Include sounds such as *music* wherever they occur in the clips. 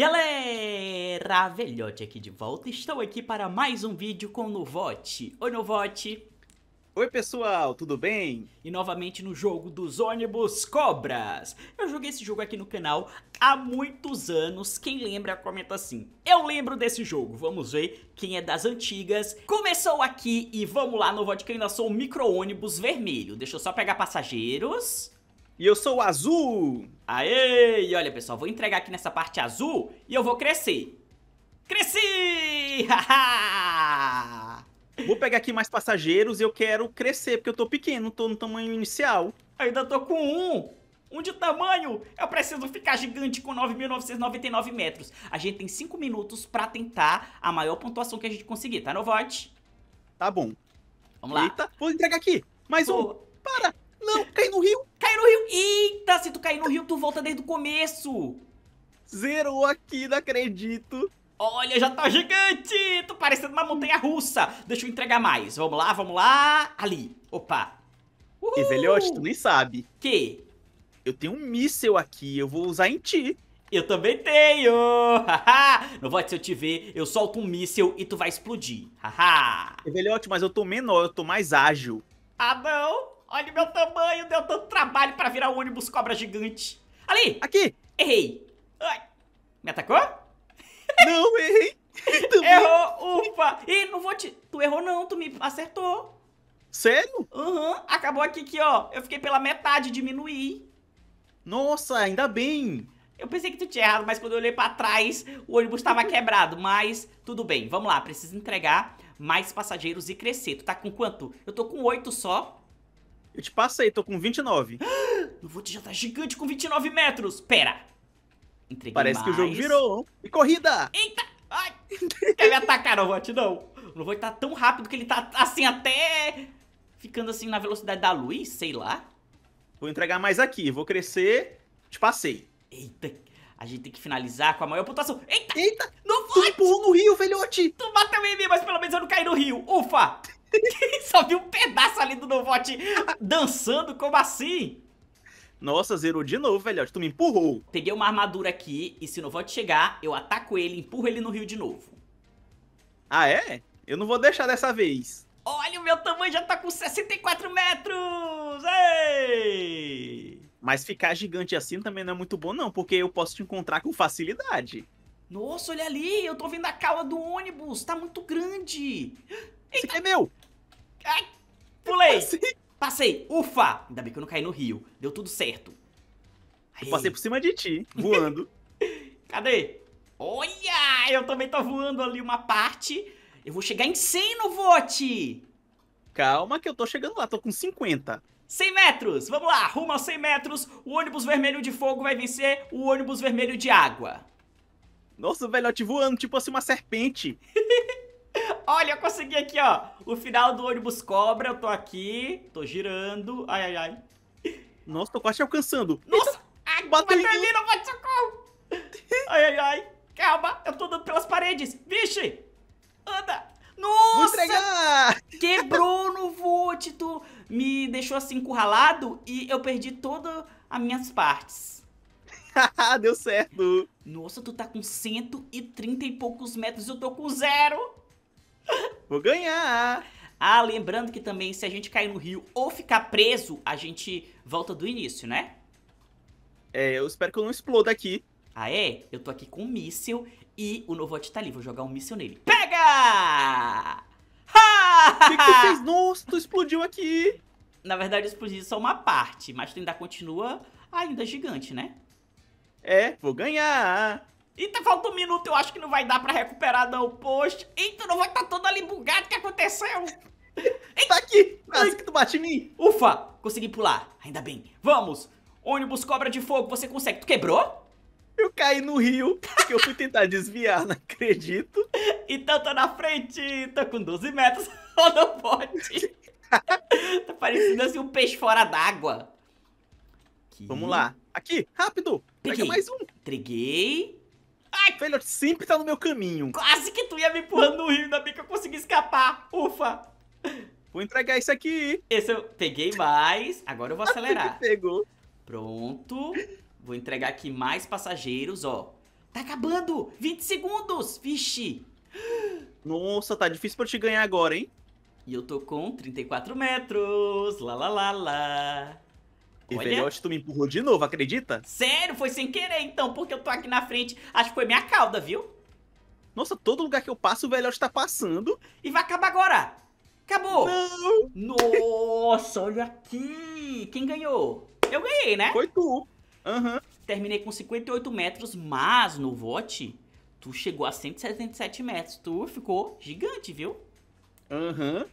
Galera, Velhote aqui de volta, estou aqui para mais um vídeo com o Novote. Oi Novote! Oi pessoal, tudo bem? E novamente no jogo dos ônibus cobras. Eu joguei esse jogo aqui no canal há muitos anos, quem lembra comenta assim. Eu lembro desse jogo, vamos ver quem é das antigas. Começou aqui e vamos lá Novote que eu ainda sou um micro-ônibus vermelho. Deixa eu só pegar passageiros... E eu sou azul! Aê! E olha, pessoal, vou entregar aqui nessa parte azul e eu vou crescer. Cresci! *laughs* vou pegar aqui mais passageiros e eu quero crescer, porque eu tô pequeno, tô no tamanho inicial. Ainda tô com um! Um de tamanho! Eu preciso ficar gigante com 9.999 metros. A gente tem 5 minutos pra tentar a maior pontuação que a gente conseguir, tá, Novote? Tá bom. Vamos lá. Eita, vou entregar aqui. Mais Pô. um. Para! Não, cai no rio. Cai no rio. Eita, se tu cair no rio, tu volta desde o começo. Zerou aqui, não acredito. Olha, já tá gigante! Tô parecendo uma montanha russa. Deixa eu entregar mais. Vamos lá, vamos lá. Ali. Opa. Uhul. tu nem sabe. Que? Eu tenho um míssel aqui, eu vou usar em ti. Eu também tenho! *laughs* Não vou se eu te ver, eu solto um míssel e tu vai explodir. Haha! Eveliote, mas eu tô menor, eu tô mais ágil. Ah, não! Olha o meu tamanho, deu tanto trabalho pra virar um ônibus cobra gigante. Ali! Aqui! Errei! Ai. Me atacou? Não, errei! *laughs* errou! Ufa! Ih, não vou te... Tu errou não, tu me acertou. Sério? Aham, uhum. acabou aqui que, ó, eu fiquei pela metade, diminuí. Nossa, ainda bem! Eu pensei que tu tinha errado, mas quando eu olhei pra trás, o ônibus tava *laughs* quebrado. Mas tudo bem, vamos lá, preciso entregar mais passageiros e crescer. Tu tá com quanto? Eu tô com oito só. Eu te passei, tô com 29. Eu vou te tá gigante com 29 metros. Pera. Entreguei Parece mais. que o jogo virou. E corrida! Eita! Ai! *laughs* Quer me atacar, Novot? Não. O Novot tá tão rápido que ele tá assim até... Ficando assim na velocidade da luz, sei lá. Vou entregar mais aqui. Vou crescer. Te passei. Eita. A gente tem que finalizar com a maior pontuação. Eita! Eita! Novot! Tu empurrou no rio, velhote! Tu bateu em mim, mas pelo menos eu não caí no rio. Ufa! *laughs* Só vi um pedaço ali do Novote dançando, como assim? Nossa, zerou de novo, velho. Tu me empurrou. Peguei uma armadura aqui e se o Novote chegar, eu ataco ele empurro ele no rio de novo. Ah, é? Eu não vou deixar dessa vez. Olha, o meu tamanho já tá com 64 metros! Ei! Mas ficar gigante assim também não é muito bom, não, porque eu posso te encontrar com facilidade. Nossa, olha ali, eu tô vendo a cauda do ônibus, tá muito grande. Esse aqui é meu! Ai, pulei. Passei. Passei. Ufa. Ainda bem que eu não caí no rio. Deu tudo certo. Aí. Eu passei por cima de ti, voando. *laughs* Cadê? Olha, eu também tô voando ali uma parte. Eu vou chegar em 100 no vote. Calma que eu tô chegando lá, tô com 50. 100 metros, vamos lá, rumo aos 100 metros, o ônibus vermelho de fogo vai vencer o ônibus vermelho de água. Nossa, velhote voando, tipo assim uma serpente. *laughs* Olha, eu consegui aqui, ó. O final do ônibus cobra, eu tô aqui. Tô girando. Ai, ai, ai. Nossa, tô quase te alcançando. Nossa! Eita. Ai, bateu em Não bate socorro. *laughs* ai, ai, ai. Calma, eu tô andando pelas paredes. Vixe! Anda! Nossa! Quebrou no vote, tu me deixou assim encurralado e eu perdi todas as minhas partes. *laughs* Deu certo! Nossa, tu tá com 130 e poucos metros, e eu tô com zero! Vou ganhar! Ah, lembrando que também se a gente cair no rio ou ficar preso, a gente volta do início, né? É, eu espero que eu não exploda aqui. Ah, é? Eu tô aqui com um míssil e o Novot tá ali. Vou jogar um míssil nele. Pega! O que, que tu fez? Nossa, tu explodiu aqui! Na verdade, eu explodi só uma parte, mas tu ainda continua ainda gigante, né? É, vou ganhar! Eita, tá falta um minuto, eu acho que não vai dar pra recuperar não. Poxa, eita, não vai estar tá todo ali bugado, o que aconteceu? Eita. Tá aqui, quase que tu bate em mim. Ufa, consegui pular, ainda bem. Vamos, ônibus cobra de fogo, você consegue. Tu quebrou? Eu caí no rio, que eu fui tentar desviar, *laughs* não acredito. Então tô na frente, tô com 12 metros, só *laughs* não pode. *laughs* tá parecendo assim um peixe fora d'água. Vamos lá. Aqui, rápido. Peguei. Pega mais um. Entreguei. Ai, velho, sempre tá no meu caminho. Quase que tu ia me empurrando no rio, ainda bem que eu consegui escapar. Ufa. Vou entregar isso aqui. Esse eu peguei mais. Agora eu vou acelerar. *laughs* Pegou. Pronto. Vou entregar aqui mais passageiros, ó. Tá acabando. 20 segundos. Vixe. Nossa, tá difícil pra te ganhar agora, hein? E eu tô com 34 metros. Lá, lá, lá, lá. E Velhote, tu me empurrou de novo, acredita? Sério, foi sem querer então, porque eu tô aqui na frente. Acho que foi minha cauda, viu? Nossa, todo lugar que eu passo, o velhote tá passando. E vai acabar agora. Acabou. Não. Nossa, olha aqui. Quem ganhou? Eu ganhei, né? Foi tu. Aham. Uhum. Terminei com 58 metros, mas no vote, tu chegou a 177 metros. Tu ficou gigante, viu? Aham. Uhum.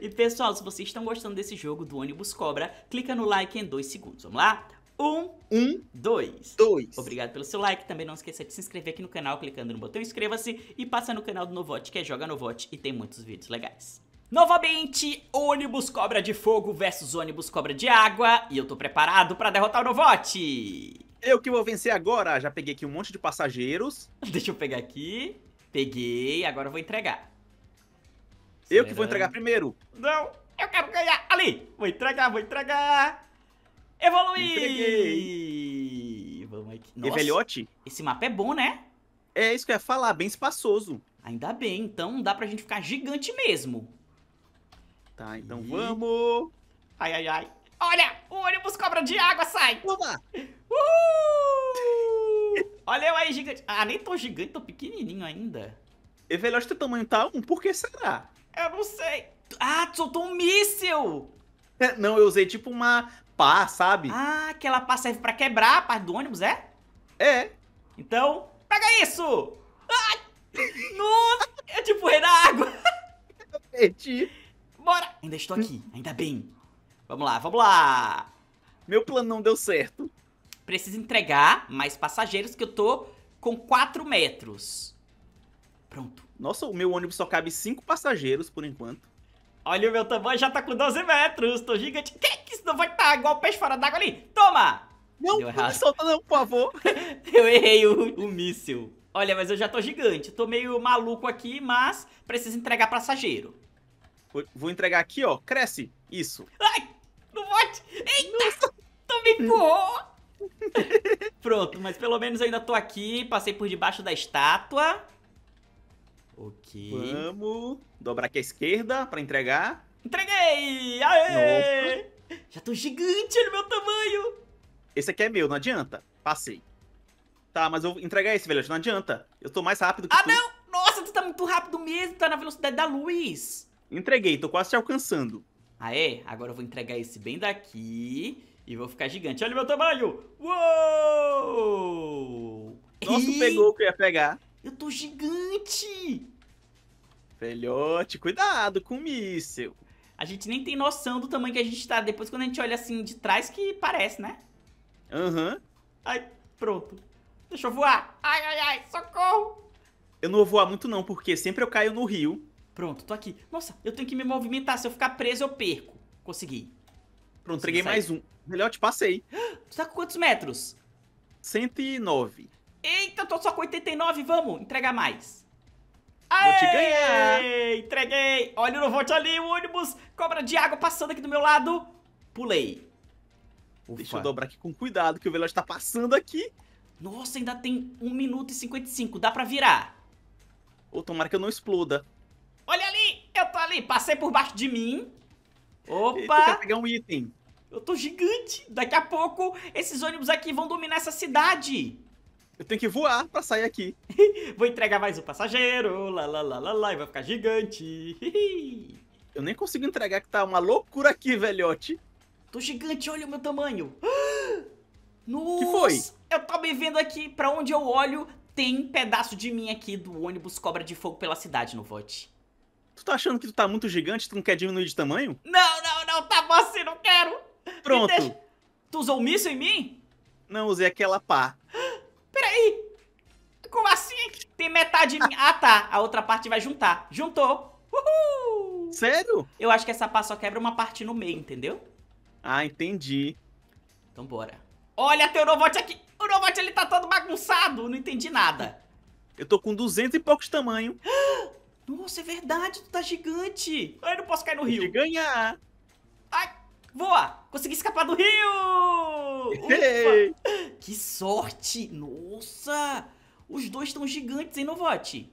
E pessoal, se vocês estão gostando desse jogo do ônibus cobra, clica no like em dois segundos. Vamos lá? Um, um, dois. Dois. Obrigado pelo seu like. Também não esqueça de se inscrever aqui no canal clicando no botão inscreva-se e passa no canal do Novote, que é Joga Novote e tem muitos vídeos legais. Novamente, ônibus cobra de fogo versus ônibus cobra de água. E eu tô preparado pra derrotar o Novote. Eu que vou vencer agora. Já peguei aqui um monte de passageiros. *laughs* Deixa eu pegar aqui. Peguei, agora eu vou entregar. Eu que vou entregar primeiro. Não, eu quero ganhar. Ali, vou entregar, vou entregar. Evoluir. Vamos aqui. Nossa, Evelhote? Esse mapa é bom, né? É isso que eu ia falar, bem espaçoso. Ainda bem, então dá pra gente ficar gigante mesmo. Tá, então e... vamos. Ai, ai, ai. Olha, o ônibus cobra de água, sai. Vamos Uhul! Olha eu aí, gigante. Ah, nem tô gigante, tô pequenininho ainda. Evelhote, teu tamanho tá um, por que será? Eu não sei. Ah, tu soltou um míssil! É, não, eu usei tipo uma pá, sabe? Ah, aquela pá serve pra quebrar a parte do ônibus, é? É. Então, pega isso! Ah! Nossa! Eu é te tipo empurrei na água! Eu perdi. Bora! Ainda estou aqui, ainda bem. Vamos lá, vamos lá! Meu plano não deu certo. Preciso entregar mais passageiros que eu tô com 4 metros. Pronto. Nossa, o meu ônibus só cabe cinco passageiros por enquanto. Olha, o meu tamanho já tá com 12 metros. Tô gigante. Que que isso não vai estar tá igual peixe fora d'água ali? Toma! Não, não solta não, por favor. *laughs* eu errei o, o míssil. Olha, mas eu já tô gigante. Tô meio maluco aqui, mas preciso entregar passageiro. Vou entregar aqui, ó. Cresce. Isso. Ai, não bote. Eita, Nossa. tu me empurrou. *laughs* Pronto, mas pelo menos eu ainda tô aqui. Passei por debaixo da estátua. Ok. Vamos dobrar aqui a esquerda pra entregar. Entreguei! Aê! Nossa. Já tô gigante, olha o meu tamanho! Esse aqui é meu, não adianta. Passei. Tá, mas eu vou entregar esse, velho. Não adianta. Eu tô mais rápido que ah, tu. Ah, não! Nossa, tu tá muito rápido mesmo. Tá na velocidade da luz. Entreguei, tô quase te alcançando. Ah, é? Agora eu vou entregar esse bem daqui e vou ficar gigante. Olha o meu tamanho! Uou! Nossa, pegou o que eu ia pegar. Eu tô gigante! Velhote, cuidado com o míssel. A gente nem tem noção do tamanho que a gente tá. Depois quando a gente olha assim de trás que parece, né? Aham. Uhum. Ai, pronto. Deixa eu voar. Ai, ai, ai, socorro! Eu não vou voar muito não, porque sempre eu caio no rio. Pronto, tô aqui. Nossa, eu tenho que me movimentar. Se eu ficar preso, eu perco. Consegui. Pronto, entreguei mais um. Melhor, te passei. *gasps* Tu tá com quantos metros? 109. Eita, tô só com 89, vamos entregar mais. Aê, vou te ganhar. Entreguei. Olha o Novote ali, o ônibus. Cobra de água passando aqui do meu lado. Pulei. Ufa. Deixa eu dobrar aqui com cuidado, que o Veloz tá passando aqui. Nossa, ainda tem 1 minuto e 55. Dá pra virar. Ou tomara que eu não exploda. Olha ali! Eu tô ali. Passei por baixo de mim. Opa! Eu pegar um item. Eu tô gigante. Daqui a pouco, esses ônibus aqui vão dominar essa cidade. Eu tenho que voar pra sair aqui. *laughs* Vou entregar mais um passageiro, lá, lá, lá, lá, lá, e vai ficar gigante. *laughs* eu nem consigo entregar, que tá uma loucura aqui, velhote. Tô gigante, olha o meu tamanho. *gasps* que foi? Eu tô me vendo aqui, pra onde eu olho, tem pedaço de mim aqui do ônibus Cobra de Fogo pela cidade no vote. Tu tá achando que tu tá muito gigante, tu não quer diminuir de tamanho? Não, não, não, tá bom assim, não quero. Pronto. Tu usou o míssil em mim? Não, usei aquela pá e metade minha. Ah, tá. A outra parte vai juntar. Juntou. Uhul! Sério? Eu acho que essa pá só quebra uma parte no meio, entendeu? Ah, entendi. Então bora. Olha teu Novot aqui. O Novot ele tá todo bagunçado. Não entendi nada. *laughs* Eu tô com 200 e poucos tamanho. *gasps* Nossa, é verdade. Tu tá gigante. Eu não posso cair no rio. De ganhar. Ai, voa. Consegui escapar do rio. *laughs* Ufa Que sorte. Nossa. Os dois estão gigantes, hein, Novote?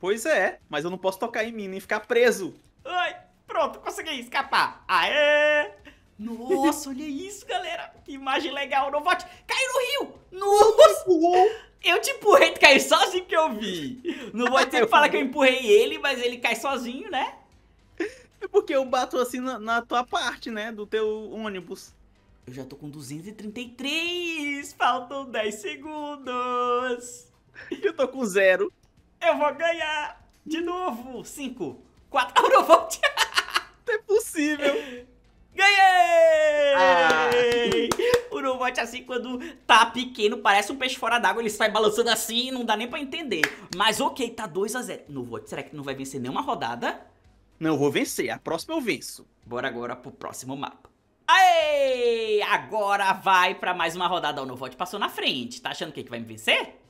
Pois é, mas eu não posso tocar em mim nem ficar preso. Ai, pronto, consegui escapar. Aê! Nossa, *laughs* olha isso, galera. Que imagem legal, Novote. Caiu no rio. Nossa! *laughs* Eu te empurrei, tu caiu sozinho que eu vi. Não vou *laughs* ter que falar que eu empurrei ele, mas ele cai sozinho, né? É porque eu bato assim na, na tua parte, né? Do teu ônibus. Eu já tô com 233. Faltam 10 segundos. *laughs* Eu tô com zero. Eu vou ganhar! De novo! Cinco, quatro... Ah, *laughs* não vou... não é possível! Ganhei! Ah. O Robot, assim, quando tá pequeno, parece um peixe fora d'água, ele sai balançando assim, não dá nem pra entender. Mas ok, tá 2x0. Novot, será que não vai vencer nenhuma rodada? Não, eu vou vencer. A próxima eu venço. Bora agora pro próximo mapa. Aê! Agora vai pra mais uma rodada. O Novot passou na frente. Tá achando que, que vai me vencer?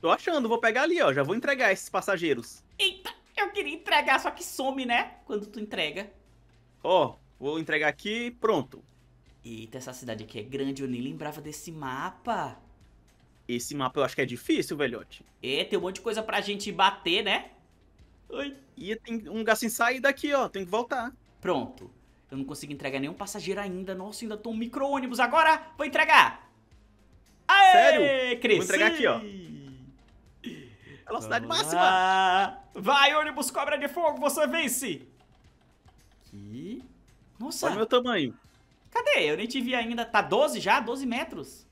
Tô achando, vou pegar ali, ó. Já vou entregar esses passageiros. Eita, eu queria entregar, só que some, né? Quando tu entrega. Ó, oh, vou entregar aqui pronto. Eita, essa cidade aqui é grande, eu nem lembrava desse mapa. Esse mapa eu acho que é difícil, velhote. É, tem um monte de coisa pra gente bater, né? Oi. E tem um lugar sem sair daqui, ó. Tem que voltar. Pronto. Eu não consigo entregar nenhum passageiro ainda. Nossa, ainda tô um micro-ônibus. Agora vou entregar. Aê, Sério? Cresci. Vou entregar aqui, ó. Velocidade Vamos máxima. Lá. Vai, ônibus cobra de fogo, você vence. Que? Nossa. Olha o meu tamanho. Cadê? Eu nem te vi ainda. Tá 12 já? 12 metros?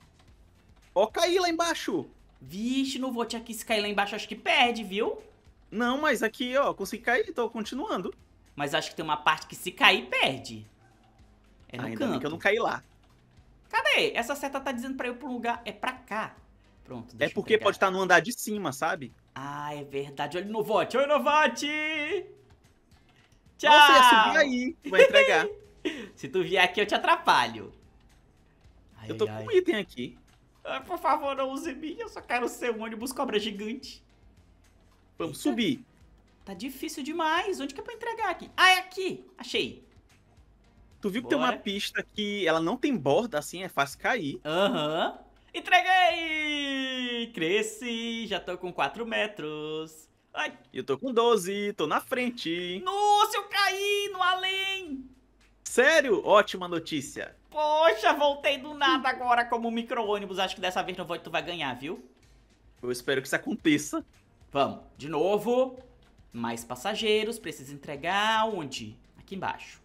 Ó, oh, caí lá embaixo. Vixe, não vou te aqui. Se cair lá embaixo, acho que perde, viu? Não, mas aqui, ó, consegui cair, tô continuando. Mas acho que tem uma parte que se cair, perde. É no Ainda canto. Bem que eu não caí lá. Cadê? Essa seta tá dizendo pra eu ir pro lugar. É pra cá. Pronto, É porque pegar. pode estar tá no andar de cima, sabe? Ah, é verdade. Olha o Novote. Oi, Novote! Tchau! Nossa, ia subir aí. Vai entregar. *laughs* Se tu vier aqui, eu te atrapalho. Ai, eu tô ai, com um item aqui. por favor, não use minha. Eu só quero ser um ônibus cobra gigante. Vamos Eita. subir. Tá difícil demais. Onde que é pra entregar aqui? Ah, é aqui. Achei. Tu viu Bora. que tem uma pista que ela não tem borda, assim, é fácil cair. Aham. Uhum. Entreguei! cresci, já tô com 4 metros. Ai, eu tô com 12, tô na frente. Nossa, eu caí no além. Sério? Ótima notícia. Poxa, voltei do nada agora como micro-ônibus. Acho que dessa vez não vou, tu vai ganhar, viu? Eu espero que isso aconteça. Vamos, de novo. Mais passageiros, precisa entregar onde? Aqui embaixo.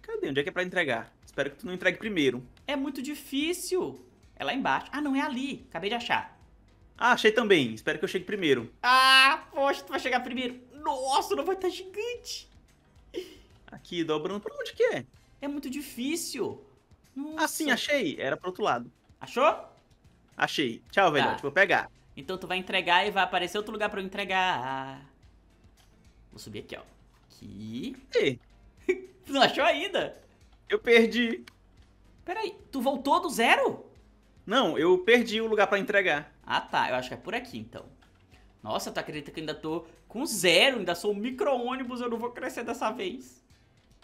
Cadê? Onde é que é pra entregar? Espero que tu não entregue primeiro. É muito difícil. É lá embaixo. Ah, não, é ali. Acabei de achar. Ah, achei também. Espero que eu chegue primeiro. Ah, poxa, tu vai chegar primeiro. Nossa, não vai estar tá gigante. Aqui, dobrando pra onde que é? É muito difícil. Nossa. Ah, sim, achei. Era pro outro lado. Achou? Achei. Tchau, velho. Tá. Vou pegar. Então tu vai entregar e vai aparecer outro lugar pra eu entregar. Vou subir aqui, ó. Aqui. E? *laughs* não achou ainda? Eu perdi. Peraí, tu voltou do zero? Não, eu perdi o lugar para entregar. Ah, tá. Eu acho que é por aqui, então. Nossa, tu acredita que ainda tô com zero? Ainda sou um micro-ônibus, eu não vou crescer dessa vez.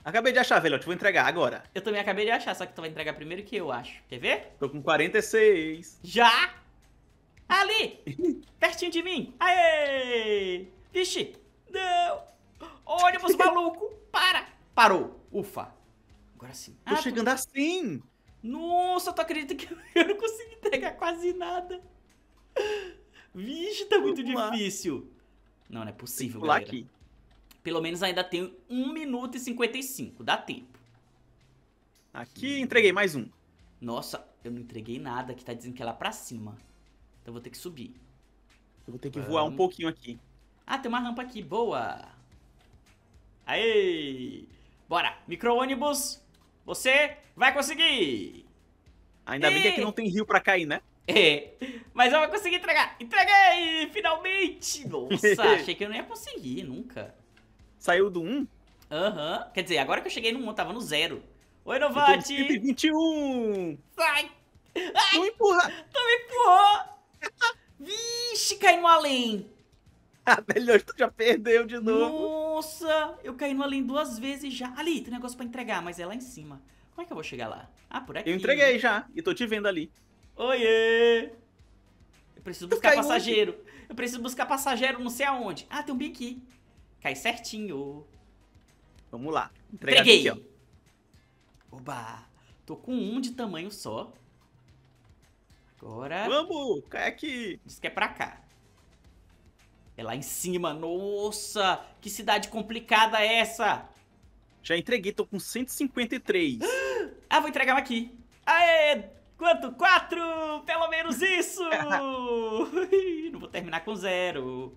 Acabei de achar, velho. Eu te vou entregar agora. Eu também acabei de achar, só que tu vai entregar primeiro que eu acho. Quer ver? Tô com 46. Já? Ali! pertinho de mim! Aê! Vixe! Não! Ônibus *laughs* maluco! Para! Parou! Ufa! Agora sim. Tô ah, chegando tu... Assim. Nossa, tu acredita que *laughs* eu não consigo entregar quase nada? Vixe, tá muito Vamos difícil. Lá. Não, não é possível, galera. Aqui. Pelo menos ainda tem 1 minuto e 55. Dá tempo. Aqui, entreguei mais um. Nossa, eu não entreguei nada. Aqui tá dizendo que é lá pra cima. Então vou ter que subir. Eu vou ter que Vamos. voar um pouquinho aqui. Ah, tem uma rampa aqui. Boa. Aê! Bora. Micro-ônibus. Você vai conseguir! Ainda e... bem que aqui não tem rio pra cair, né? É, mas eu vou conseguir entregar! Entreguei! Finalmente! Nossa, *laughs* achei que eu não ia conseguir nunca. Saiu do 1? Aham. Uhum. Quer dizer, agora que eu cheguei no 1, tava no 0. Oi, Novati! 21! Sai! Ai! me empurra! Tu me empurrou! Vixe, caiu no além! Ah, melhor, tu já perdeu de novo. Nossa, eu caí no além duas vezes já. Ali, tem negócio pra entregar, mas é lá em cima. Como é que eu vou chegar lá? Ah, por aqui. Eu entreguei já e tô te vendo ali. Oiê! Eu preciso buscar eu passageiro. Onde? Eu preciso buscar passageiro não sei aonde. Ah, tem um bem aqui. Cai certinho. Vamos lá. Entregar Entreguei. Aqui, ó. Oba. Tô com um de tamanho só. Agora... Vamos, cai aqui. Diz que é pra cá. É lá em cima, nossa! Que cidade complicada é essa? Já entreguei, tô com 153. *gasps* ah, vou entregar aqui. Aê! Quanto? Quatro! Pelo menos isso! *laughs* não vou terminar com zero.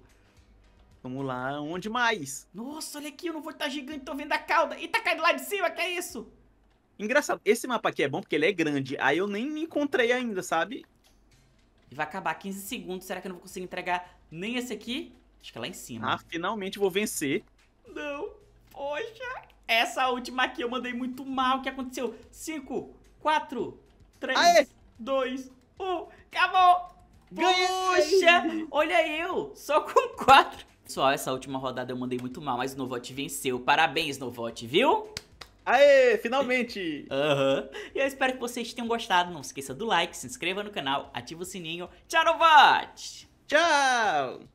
Vamos lá, onde mais? Nossa, olha aqui, eu não vou estar gigante, tô vendo a cauda. E tá caindo lá de cima, que é isso? Engraçado, esse mapa aqui é bom porque ele é grande. Aí eu nem me encontrei ainda, sabe? E vai acabar 15 segundos. Será que eu não vou conseguir entregar nem esse aqui? Acho que é lá em cima. Ah, finalmente vou vencer. Não. Poxa. Essa última aqui eu mandei muito mal. O que aconteceu? 5, 4, 3, 2, 1. Acabou. Puxa. Ganhei. Olha eu. Só com 4. Pessoal, essa última rodada eu mandei muito mal, mas o Novot venceu. Parabéns, Novot, viu? Aê, finalmente! Aham. Uhum. E eu espero que vocês tenham gostado. Não se esqueça do like, se inscreva no canal, ativa o sininho. Tchau, Novat! Tchau!